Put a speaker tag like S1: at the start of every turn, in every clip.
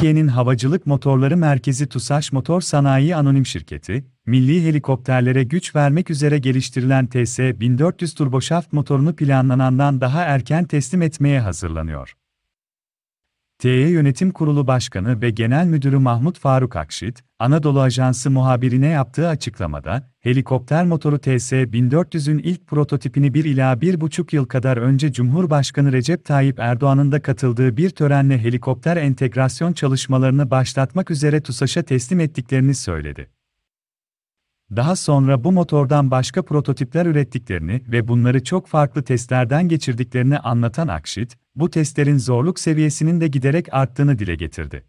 S1: Türkiye'nin Havacılık Motorları Merkezi TUSAŞ Motor Sanayi Anonim Şirketi, milli helikopterlere güç vermek üzere geliştirilen TS-1400 turboşaft motorunu planlanandan daha erken teslim etmeye hazırlanıyor. TY e Yönetim Kurulu Başkanı ve Genel Müdürü Mahmut Faruk Akşit, Anadolu Ajansı muhabirine yaptığı açıklamada, helikopter motoru TS-1400'ün ilk prototipini bir ila bir buçuk yıl kadar önce Cumhurbaşkanı Recep Tayyip Erdoğan'ın da katıldığı bir törenle helikopter entegrasyon çalışmalarını başlatmak üzere TUSAŞ'a teslim ettiklerini söyledi. Daha sonra bu motordan başka prototipler ürettiklerini ve bunları çok farklı testlerden geçirdiklerini anlatan Akşit, bu testlerin zorluk seviyesinin de giderek arttığını dile getirdi.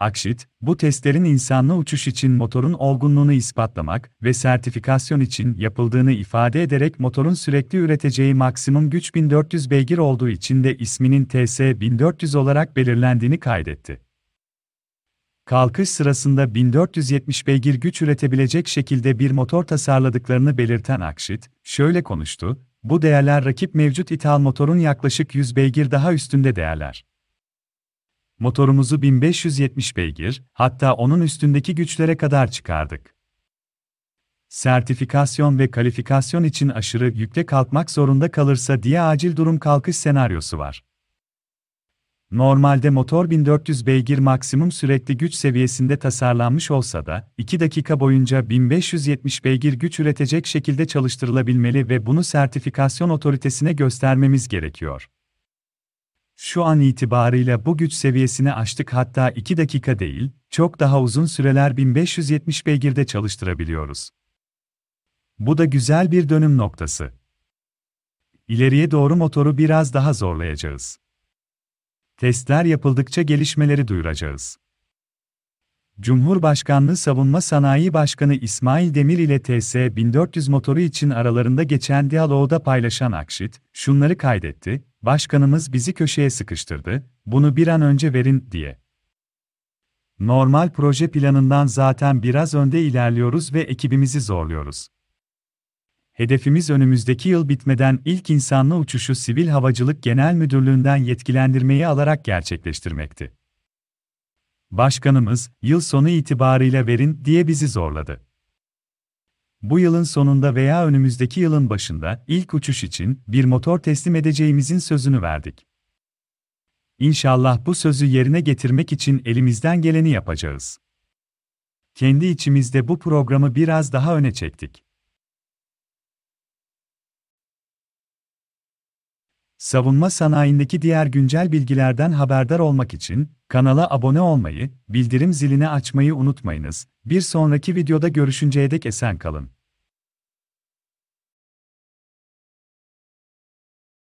S1: Akşit, bu testlerin insanlı uçuş için motorun olgunluğunu ispatlamak ve sertifikasyon için yapıldığını ifade ederek motorun sürekli üreteceği maksimum güç 1400 beygir olduğu için de isminin TS-1400 olarak belirlendiğini kaydetti. Kalkış sırasında 1470 beygir güç üretebilecek şekilde bir motor tasarladıklarını belirten Akşit, şöyle konuştu, bu değerler rakip mevcut ithal motorun yaklaşık 100 beygir daha üstünde değerler. Motorumuzu 1570 beygir, hatta onun üstündeki güçlere kadar çıkardık. Sertifikasyon ve kalifikasyon için aşırı yükle kalkmak zorunda kalırsa diye acil durum kalkış senaryosu var. Normalde motor 1400 beygir maksimum sürekli güç seviyesinde tasarlanmış olsa da, 2 dakika boyunca 1570 beygir güç üretecek şekilde çalıştırılabilmeli ve bunu sertifikasyon otoritesine göstermemiz gerekiyor. Şu an itibarıyla bu güç seviyesini aştık hatta 2 dakika değil, çok daha uzun süreler 1570 beygirde çalıştırabiliyoruz. Bu da güzel bir dönüm noktası. İleriye doğru motoru biraz daha zorlayacağız. Testler yapıldıkça gelişmeleri duyuracağız. Cumhurbaşkanlığı Savunma Sanayi Başkanı İsmail Demir ile TS-1400 motoru için aralarında geçen diyaloğda paylaşan Akşit, şunları kaydetti, başkanımız bizi köşeye sıkıştırdı, bunu bir an önce verin, diye. Normal proje planından zaten biraz önde ilerliyoruz ve ekibimizi zorluyoruz. Hedefimiz önümüzdeki yıl bitmeden ilk insanlı uçuşu Sivil Havacılık Genel Müdürlüğü'nden yetkilendirmeyi alarak gerçekleştirmekti. Başkanımız, yıl sonu itibarıyla verin diye bizi zorladı. Bu yılın sonunda veya önümüzdeki yılın başında ilk uçuş için bir motor teslim edeceğimizin sözünü verdik. İnşallah bu sözü yerine getirmek için elimizden geleni yapacağız. Kendi içimizde bu programı biraz daha öne çektik. Savunma sanayindeki diğer güncel bilgilerden haberdar olmak için kanala abone olmayı, bildirim zilini açmayı unutmayınız. Bir sonraki videoda görüşünceye dek esen kalın.